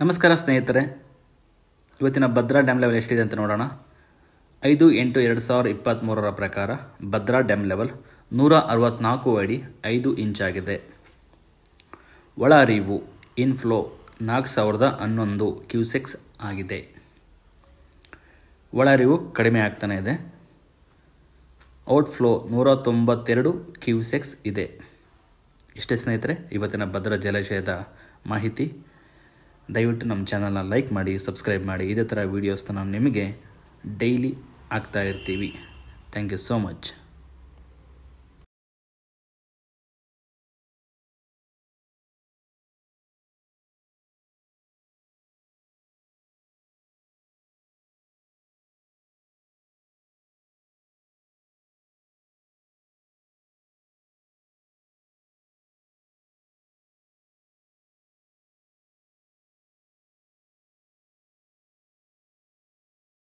ನಮಸ್ಕಾರ ಸ್ನೇಹಿತರೆ ಇವತ್ತಿನ ಭದ್ರಾ ಡ್ಯಾಮ್ ಲೆವೆಲ್ ಎಷ್ಟಿದೆ ಅಂತ ನೋಡೋಣ ಐದು ಎಂಟು ಎರಡು ಸಾವಿರದ ಇಪ್ಪತ್ತ್ಮೂರರ ಪ್ರಕಾರ ಭದ್ರಾ ಡ್ಯಾಮ್ ಲೆವೆಲ್ ನೂರ ಅರವತ್ತ್ನಾಲ್ಕು ಅಡಿ ಐದು ಇಂಚಾಗಿದೆ ಒಳ ಅರಿವು ಇನ್ಫ್ಲೋ ನಾಲ್ಕು ಸಾವಿರದ ಹನ್ನೊಂದು ಕ್ಯೂಸೆಕ್ಸ್ ಆಗಿದೆ ಒಳ ಅರಿವು ಕಡಿಮೆ ಆಗ್ತಾನೆ ಇದೆ ಔಟ್ಫ್ಲೋ ನೂರ ತೊಂಬತ್ತೆರಡು ಕ್ಯೂಸೆಕ್ಸ್ ಇದೆ ಇಷ್ಟೇ ಸ್ನೇಹಿತರೆ ಇವತ್ತಿನ ಭದ್ರಾ ಜಲಾಶಯದ ಮಾಹಿತಿ ದಯವಿಟ್ಟು ನಮ್ಮ ಚಾನಲ್ನ ಲೈಕ್ ಮಾಡಿ ಸಬ್ಸ್ಕ್ರೈಬ್ ಮಾಡಿ ಇದೇ ಥರ ವೀಡಿಯೋಸ್ನ ನಾವು ನಿಮಗೆ ಡೈಲಿ ಆಗ್ತಾ ಇರ್ತೀವಿ ಥ್ಯಾಂಕ್ ಯು ಸೋ ಮಚ್